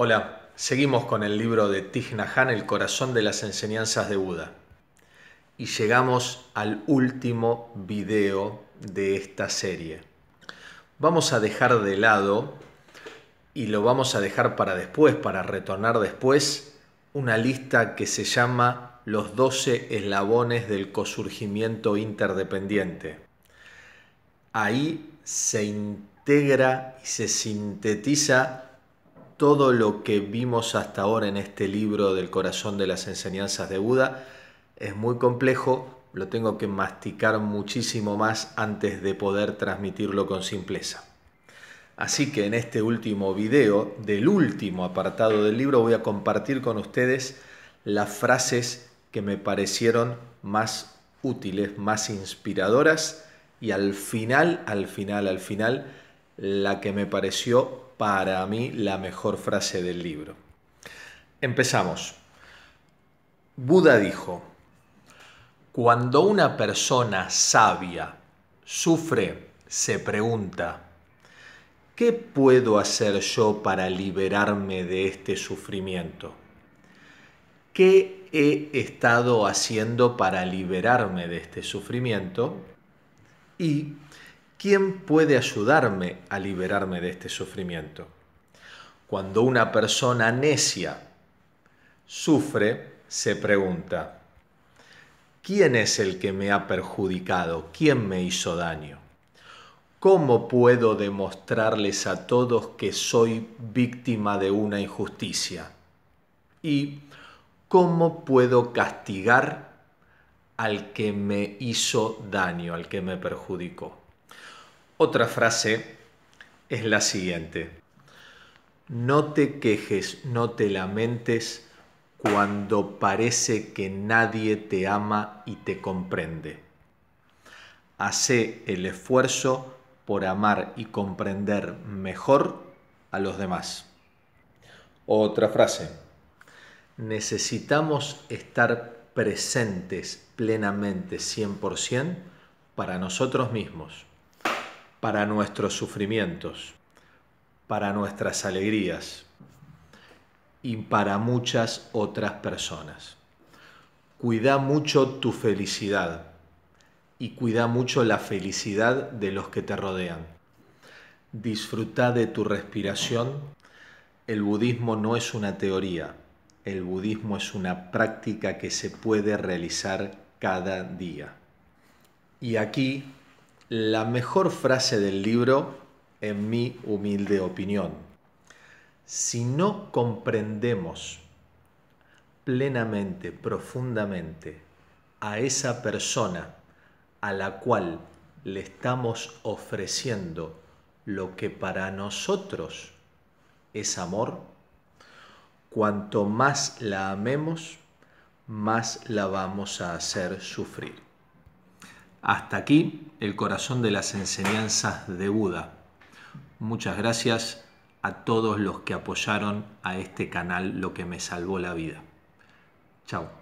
Hola, seguimos con el libro de Thich El corazón de las enseñanzas de Buda. Y llegamos al último video de esta serie. Vamos a dejar de lado, y lo vamos a dejar para después, para retornar después, una lista que se llama Los 12 eslabones del cosurgimiento interdependiente. Ahí se integra y se sintetiza todo lo que vimos hasta ahora en este libro del corazón de las enseñanzas de Buda. Es muy complejo, lo tengo que masticar muchísimo más antes de poder transmitirlo con simpleza. Así que en este último video del último apartado del libro voy a compartir con ustedes las frases que me parecieron más útiles, más inspiradoras y al final, al final, al final la que me pareció para mí la mejor frase del libro. Empezamos. Buda dijo, cuando una persona sabia sufre, se pregunta, ¿qué puedo hacer yo para liberarme de este sufrimiento? ¿Qué he estado haciendo para liberarme de este sufrimiento? Y ¿quién puede ayudarme a liberarme de este sufrimiento? Cuando una persona necia sufre, se pregunta, ¿quién es el que me ha perjudicado? ¿Quién me hizo daño? ¿Cómo puedo demostrarles a todos que soy víctima de una injusticia? ¿Y cómo puedo castigar al que me hizo daño, al que me perjudicó? Otra frase es la siguiente. No te quejes, no te lamentes cuando parece que nadie te ama y te comprende. Hace el esfuerzo por amar y comprender mejor a los demás. Otra frase. Necesitamos estar presentes plenamente 100% para nosotros mismos para nuestros sufrimientos, para nuestras alegrías y para muchas otras personas. Cuida mucho tu felicidad y cuida mucho la felicidad de los que te rodean. Disfruta de tu respiración. El budismo no es una teoría, el budismo es una práctica que se puede realizar cada día. Y aquí la mejor frase del libro, en mi humilde opinión. Si no comprendemos plenamente, profundamente, a esa persona a la cual le estamos ofreciendo lo que para nosotros es amor, cuanto más la amemos, más la vamos a hacer sufrir. Hasta aquí el corazón de las enseñanzas de Buda. Muchas gracias a todos los que apoyaron a este canal Lo que me salvó la vida. Chao.